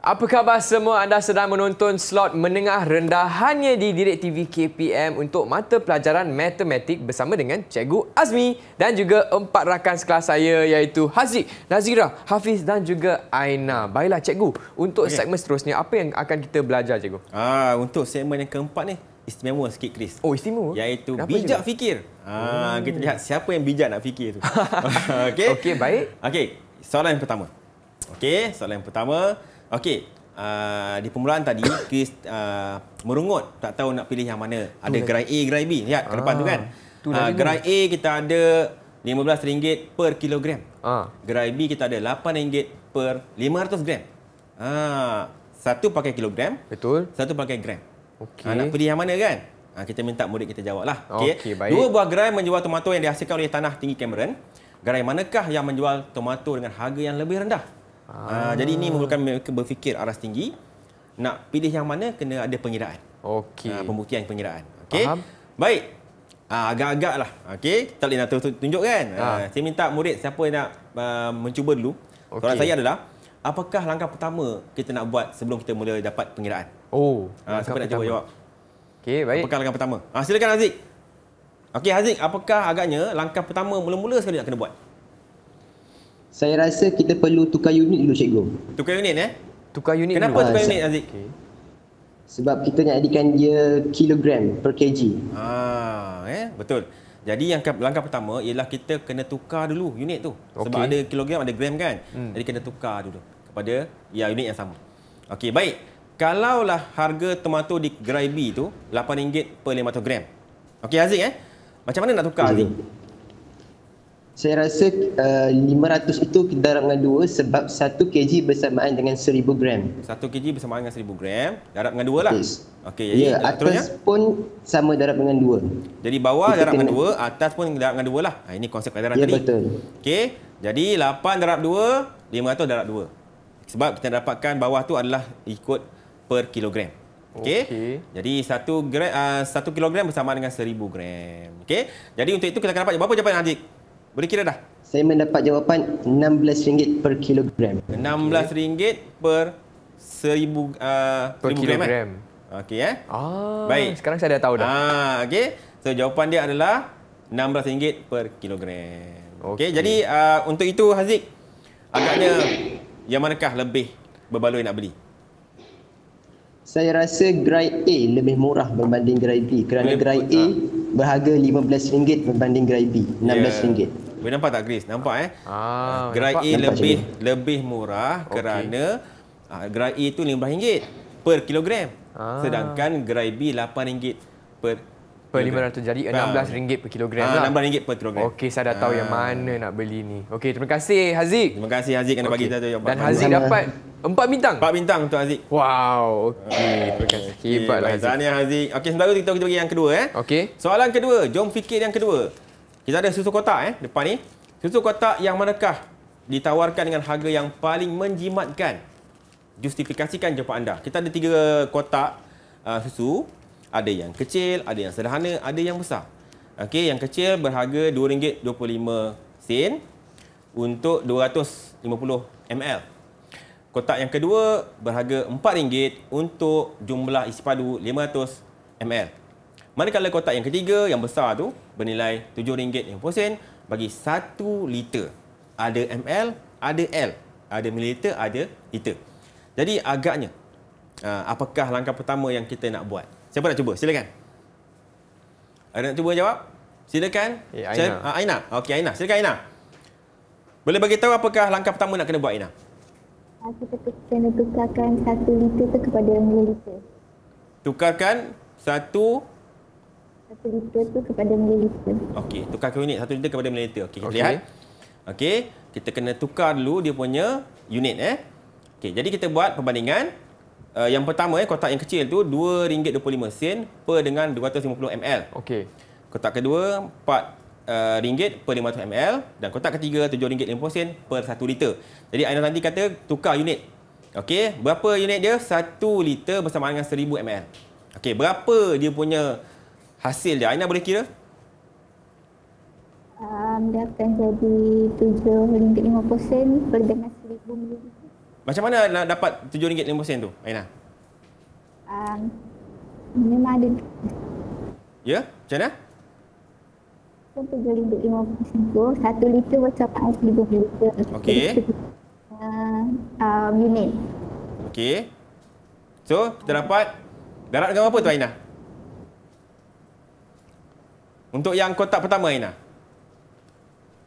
apa khabar semua anda sedang menonton slot menengah rendah hanya di Direct TV KPM untuk mata pelajaran matematik bersama dengan Cikgu Azmi dan juga empat rakan sekelas saya iaitu Haziq, Nazira, Hafiz dan juga Aina. Baiklah Cikgu, untuk okay. segmen seterusnya apa yang akan kita belajar Cikgu? Ah, untuk segmen yang keempat ni istimewa sikit Chris. Oh, istimewa. Yaitu Kenapa bijak juga? fikir. Ah, hmm. kita oh. lihat siapa yang bijak nak fikir tu. Okey. Okey, baik. Okey soalan yang pertama. Okey, soalan yang pertama. Okey, uh, di permulaan tadi Chris uh, merungut tak tahu nak pilih yang mana. ada lagi. gerai A, gerai B. Lihat ya, ke depan kan? ah, tu kan. Tu uh, gerai A kita ada RM15 per kilogram. Ah. Gerai B kita ada RM8 per 500 gram. Ah, satu pakai kilogram. Betul. Satu pakai gram. Okay. Ah, nak pilih yang mana kan? Ah, kita minta murid kita jawab lah. Okay, Dua buah gerai menjual tomato yang dihasilkan oleh tanah tinggi Cameron gerai manakah yang menjual tomato dengan harga yang lebih rendah. Ah. Uh, jadi ini memerlukan mereka berfikir aras tinggi. Nak pilih yang mana kena ada pengiraan. Okey. Uh, pembuktian pengiraan. Okey. Baik. Uh, ah, agak lah. Okey, kita boleh nak tunjuk kan? Ah. Uh, saya minta murid siapa nak uh, mencuba dulu. Okay. Soalan saya adalah apakah langkah pertama kita nak buat sebelum kita mula dapat pengiraan? Oh, uh, siapa nak cuba jawab? Okey, baik. Apakah langkah pertama? Ah, silakan Aziz. Okey Haziq, apakah agaknya langkah pertama mula-mula sekali nak kena buat? Saya rasa kita perlu tukar unit dulu cikgu. Tukar unit eh? Tukar unit Kenapa dulu. tukar unit Haziq? Okay. Sebab kita nak jadikan dia kilogram per kg. Ah, eh? Betul. Jadi yang langkah pertama ialah kita kena tukar dulu unit tu. Sebab ada kilogram, ada gram kan? Hmm. Jadi kena tukar dulu kepada ya, unit yang sama. Okey, baik. Kalaulah harga tomato di gerai B tu RM8 per 500 gram. Okey Haziq eh? Macam mana nak tukar Azim? Saya rasa uh, 500 itu kita darab dengan 2 sebab 1 kg bersamaan dengan 1000 gram. 1 kg bersamaan dengan 1000 gram, darab dengan 2 lah. Yes. Okey, jadi yeah, ya, ya? atas terusnya? pun sama darab dengan 2. Jadi bawah darab dengan 2, atas pun darab dengan 2 lah. Ha, ini konsep kadaran yeah, ya, tadi. Ya, betul. Okey, jadi 8 darab 2, 500 darab 2. Sebab kita dapatkan bawah tu adalah ikut per kilogram. Okey. Okay. Jadi satu gram uh, ah, 1 kilogram bersama dengan seribu gram. Okey. Jadi untuk itu kita akan dapat jawapan berapa jawapan Haji? Boleh kira dah. Saya mendapat jawapan RM16 per kilogram. RM16 okay. per 1000 uh, ah, per 1000 eh? kilogram. eh? Okey eh. Ah. Baik. Sekarang saya dah tahu dah. Ah, okey. So jawapan dia adalah RM16 per kilogram. Okey. Okay. Jadi uh, untuk itu Haziq agaknya yang manakah lebih berbaloi nak beli? saya rasa grade A lebih murah berbanding grade B kerana Boleh, grade A ha. berharga RM15 berbanding grade B RM16. Yeah. Boleh nampak tak Grace? Nampak eh? Ah, ah grade nampak. A nampak lebih juga. lebih murah okay. kerana uh, grade A tu RM15 per kilogram. Ah. Sedangkan grade B RM8 per per RM500 jadi RM16 per kilogram. Ah, lah. RM16 ha, per kilogram. Okey, saya dah tahu ha. yang ah. mana nak beli ni. Okey, terima kasih Haziq. Terima kasih Haziq kerana okay. bagi tahu yang Dan Haziq dapat Empat bintang. Empat bintang untuk Haziq. Wow. Okey. Ah, okay. Terima kasih. Hebatlah okay, Haziq. Haziq. Okey, sementara kita, kita bagi yang kedua. Eh. Okey. Soalan kedua. Jom fikir yang kedua. Kita ada susu kotak eh, depan ni. Susu kotak yang manakah ditawarkan dengan harga yang paling menjimatkan? Justifikasikan jawapan anda. Kita ada tiga kotak uh, susu ada yang kecil, ada yang sederhana, ada yang besar. Okey, yang kecil berharga RM2.25 untuk 250 ml. Kotak yang kedua berharga RM4 untuk jumlah isi padu 500 ml. Manakala kotak yang ketiga yang besar tu bernilai RM7.50 bagi 1 liter. Ada ml, ada L. Ada mililiter, ada liter. Jadi agaknya ah, apakah langkah pertama yang kita nak buat? Siapa nak cuba? Silakan. Ada nak cuba jawab? Silakan. Eh, Aina. Ah, Aina. Okey, Aina. Silakan Aina. Boleh bagi tahu apakah langkah pertama nak kena buat Aina? Kita kena tukarkan satu liter tu kepada mili liter. Tukarkan satu satu liter tu kepada mili liter. Okey, tukarkan unit satu liter kepada mili liter. Okey, okay. lihat. Okey, kita kena tukar dulu dia punya unit eh. Okey, jadi kita buat perbandingan. Uh, yang pertama eh kotak yang kecil tu RM2.25 sen per dengan 250 ml. Okey. Kotak kedua RM4 uh, per 500 ml dan kotak ketiga RM7.50 sen per 1 liter. Jadi Aina nanti kata tukar unit. Okey, berapa unit dia? 1 liter bersamaan dengan 1000 ml. Okey, berapa dia punya hasil dia? Aina boleh kira? Um, dia akan jadi RM7.50 per dengan 1000 ml. Macam mana nak dapat RM7.50 tu, Aina? Um, memang ada. Ya? Yeah? Macam mana? Kan macam RM7.50 tu, satu liter macam RM5.50. Okey. Um, unit. Okey. So, kita dapat darat dengan apa tu, Aina? Untuk yang kotak pertama, Aina?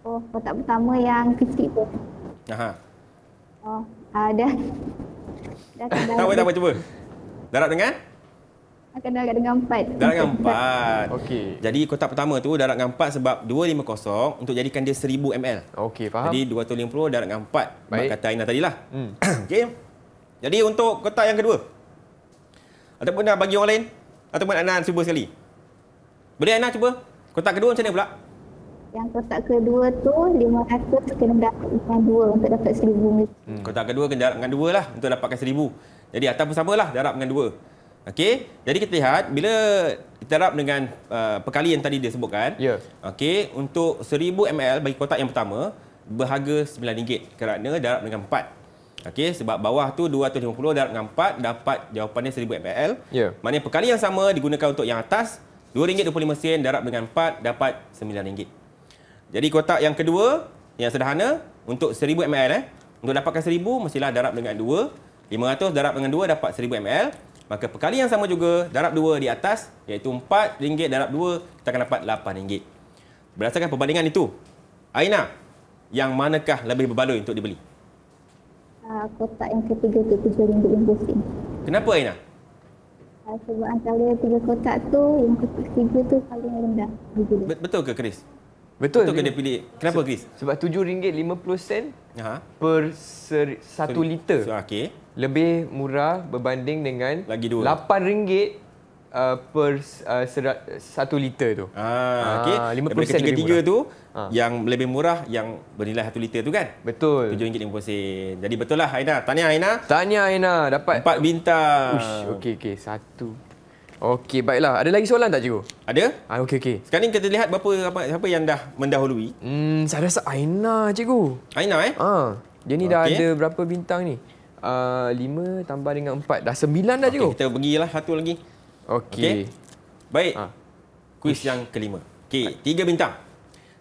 Oh, kotak pertama yang kecil tu. Aha. Oh, ada. Ah, uh, dah. Tak apa, tak apa, cuba. Darat dengan? Akan darat dengan empat. Darat dengan empat. Okey. Jadi kotak pertama tu darat dengan empat sebab 250 untuk jadikan dia 1000 ml. Okey, faham. Jadi 250 darat dengan empat. Baik. Kata Aina tadi lah. Hmm. Okey. Jadi untuk kotak yang kedua. Ataupun nak bagi orang lain. Ataupun Aina cuba sekali. Boleh Aina cuba? Kotak kedua macam mana pula? Yang kotak kedua tu 500 kena dapatkan dua untuk dapat seribu meter. Hmm. Kotak kedua kena darab dengan dua lah untuk dapatkan seribu. Jadi atas pun samalah darab dengan dua. Okey. Jadi kita lihat bila kita darab dengan uh, perkali yang tadi dia sebutkan. Ya. Yeah. Okey, untuk seribu ml bagi kotak yang pertama berharga RM9 kerana darab dengan empat. Okey, sebab bawah tu 250 darab dengan 4 dapat jawapannya 1000 ml. Ya. Yeah. Maknanya perkali yang sama digunakan untuk yang atas RM2.25 darab dengan 4 dapat RM9. Jadi kotak yang kedua yang sederhana untuk 1000 ml eh. Untuk dapatkan 1000 mestilah darab dengan 2. 500 darab dengan 2 dapat 1000 ml. Maka perkali yang sama juga darab 2 di atas iaitu RM4 darab 2 kita akan dapat RM8. Berdasarkan perbandingan itu, Aina, yang manakah lebih berbaloi untuk dibeli? Uh, kotak yang ketiga tu RM7 yang pusing. Kenapa Aina? Uh, sebab antara tiga kotak tu yang ketiga tu paling rendah. Betul ke Chris? Betul. Betul kena pilih. Kenapa Chris? Sebab RM7.50 sen Aha. per 1 ser- so, liter. So, okay. Lebih murah berbanding dengan Lagi RM8 Uh, per uh, 1 liter tu. Ah, ah okey. Daripada ketiga-tiga tu ah. yang lebih murah yang bernilai satu liter tu kan? Betul. RM7.50. Jadi betul lah Aina. Tahniah Aina. Tahniah Aina. Dapat. Empat bintang. Ush, okey, okey. Satu. Okey, baiklah. Ada lagi soalan tak cikgu? Ada. Ah, okey okey. Sekarang ni kita lihat berapa apa siapa yang dah mendahului. Hmm, saya rasa Aina cikgu. Aina eh? Ha. Ah, dia ni okay. dah ada berapa bintang ni? Ah, uh, 5 tambah dengan empat dah sembilan dah cikgu. Okay, kita pergilah satu lagi. Okey. Okay. Baik. Ah. Kuis yang kelima. Okey, Tiga bintang.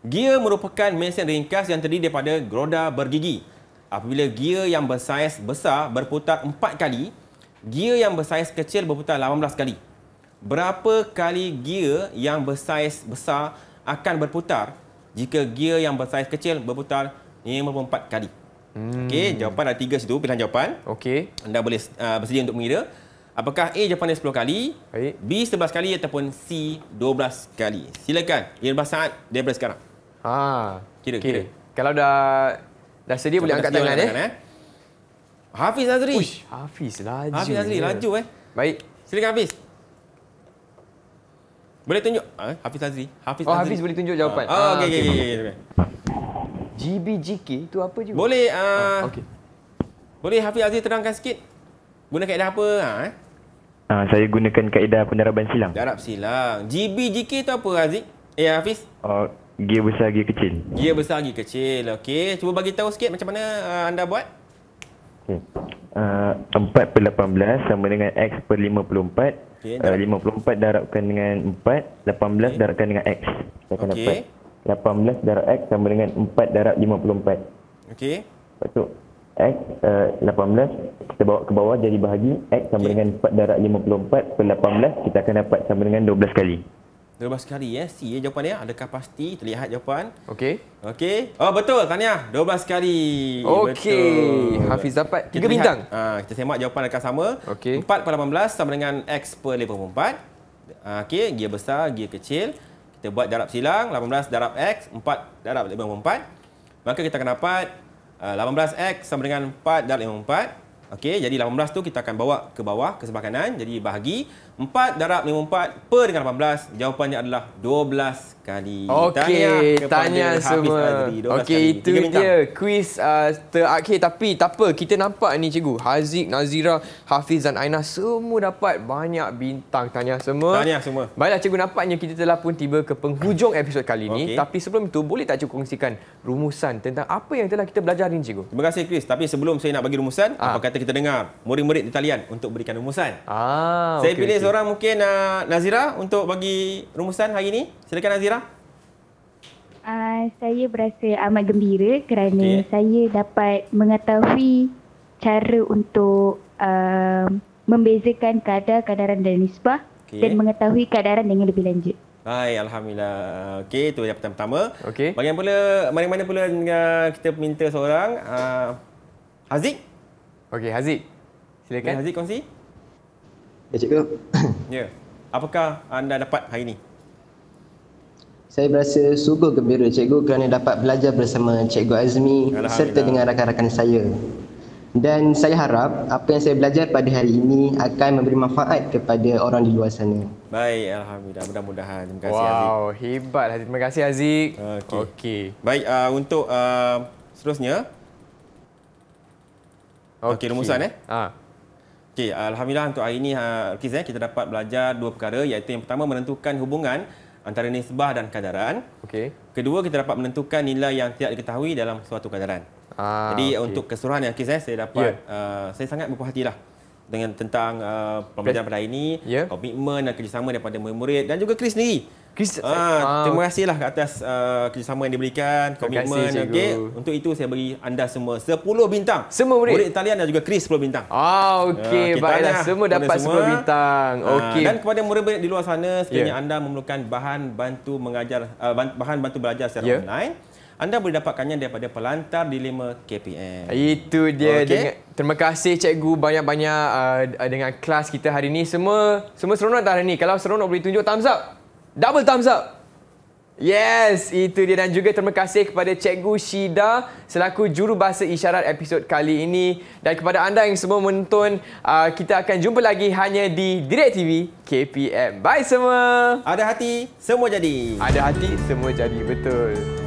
Gear merupakan mesin ringkas yang terdiri daripada geroda bergigi. Apabila gear yang bersaiz besar berputar empat kali, gear yang bersaiz kecil berputar 18 kali berapa kali gear yang bersaiz besar akan berputar jika gear yang bersaiz kecil berputar 54 kali. Hmm. Okey, jawapan ada tiga situ, pilihan jawapan. Okay, Anda boleh uh, bersedia untuk mengira. Apakah A jawapan dia 10 kali, Baik. B 11 kali ataupun C 12 kali. Silakan, Irbas saat daripada sekarang. Ha. Kira, okay. kira. Kalau dah dah sedia Kalau boleh angkat tangan, tangan eh. eh. Hafiz Azri. Uish, Hafiz laju. Hafiz Azri laju eh. Baik. Silakan Hafiz. Boleh tunjuk ah, eh, Hafiz Azri. Hafiz oh, Hafiz boleh tunjuk jawapan. Ah, ah okey okey okey. GBGK tu apa je? Boleh uh, ah okey. Boleh Hafiz Azri terangkan sikit? Guna kaedah apa? Ha, Ha, saya gunakan kaedah penerapan silang. Darab silang. GBGK tu apa Aziz? Eh Hafiz? Oh, gear besar gear kecil. Gear besar gear kecil. Okey, cuba bagi tahu sikit macam mana uh, anda buat? Okey. Uh, 4 per 18 sama dengan X per 54 Okay, 54 darabkan dengan 4, 18 darabkan dengan X. Saya akan dapat. 18 darab X sama dengan 4 darab 54. Okey. Lepas tu, X uh, eh, 18 kita bawa ke bawah jadi bahagi X sama okay. dengan 4 darab 54 per 18 kita akan dapat sama dengan 12 kali. Terima kasih kali eh. C eh jawapan dia. Adakah pasti terlihat jawapan? Okey. Okey. Oh betul Tania. 12 kali. Okey. Hafiz dapat 3 bintang. Ha, kita semak jawapan akan sama. Okey. 4 per 18 sama dengan X per 84. Ha, ah, Okey. Gear besar, gear kecil. Kita buat darab silang. 18 darab X. 4 darab 84. Maka kita akan dapat uh, ah, 18X sama dengan 4 darab 84. Okey. Jadi 18 tu kita akan bawa ke bawah ke sebelah kanan. Jadi bahagi. 4 darab 54 per dengan 18 jawapannya adalah 12 kali. Okey, tanya semua. Okey, itu dia kuis uh, terakhir tapi tak apa kita nampak ni cikgu Haziq, Nazira, Hafiz dan Aina semua dapat banyak bintang. Tanya semua. Tanya semua. Baiklah cikgu nampaknya kita telah pun tiba ke penghujung episod kali ini okay. tapi sebelum itu boleh tak cikgu kongsikan rumusan tentang apa yang telah kita belajar ni cikgu? Terima kasih Chris tapi sebelum saya nak bagi rumusan ha. apa kata kita dengar murid-murid di talian untuk berikan rumusan. Ah, saya okay, pilih okay seorang mungkin uh, Nazira untuk bagi rumusan hari ini. Silakan Nazira. Uh, saya berasa amat gembira kerana okay. saya dapat mengetahui cara untuk uh, membezakan kadar kadaran dan nisbah okay. dan mengetahui kadaran dengan lebih lanjut. Hai, Alhamdulillah. Okey, itu yang pertama-tama. Okay. Bagaimana pula, mana mana pula kita minta seorang. Uh, Haziq. Okey, Haziq. Silakan. Ya, Haziq kongsi. Ya cikgu. ya. Apakah anda dapat hari ini? Saya berasa sungguh gembira cikgu kerana dapat belajar bersama cikgu Azmi serta dengan rakan-rakan saya. Dan saya harap apa yang saya belajar pada hari ini akan memberi manfaat kepada orang di luar sana. Baik, alhamdulillah. Mudah-mudahan. Terima kasih wow, Aziz. Wow, hebat. Terima kasih Aziz. Okey. Okay. Baik, uh, untuk uh, seterusnya. Okey, okay, rumusan eh? Ah. Okey, alhamdulillah untuk hari ini Hafiz eh kita dapat belajar dua perkara iaitu yang pertama menentukan hubungan antara nisbah dan kadaran. Okey. Kedua kita dapat menentukan nilai yang tidak diketahui dalam suatu kadaran. Ah, Jadi okay. untuk keseluruhan ya Hafiz saya dapat yeah. uh, saya sangat berpuas hatilah dengan tentang uh, pembelajaran pada hari ini, yeah. komitmen dan kerjasama daripada murid-murid dan juga Chris sendiri. Chris, uh, ah, saya, ah. terima uh, kasihlah atas uh, kerjasama yang diberikan, komitmen. okay. Untuk itu saya beri anda semua 10 bintang. Semua murid. Murid talian dan juga Chris 10 bintang. Ah, oh, okey. Uh, Baiklah, semua dapat semua. 10 bintang. Okey. Uh, dan kepada murid-murid di luar sana, sekiranya yeah. anda memerlukan bahan bantu mengajar, uh, bahan bantu belajar secara yeah. online, anda boleh dapatkannya daripada pelantar di 5 KPM. Itu dia. Okay. Dengan, terima kasih cikgu banyak-banyak uh, dengan kelas kita hari ini. Semua semua seronok hari ini? Kalau seronok boleh tunjuk thumbs up. Double thumbs up. Yes, itu dia dan juga terima kasih kepada Cikgu Shida selaku juru bahasa isyarat episod kali ini dan kepada anda yang semua menonton uh, kita akan jumpa lagi hanya di DirecTV KPM. Bye semua. Ada hati, semua jadi. Ada hati, semua jadi. Betul.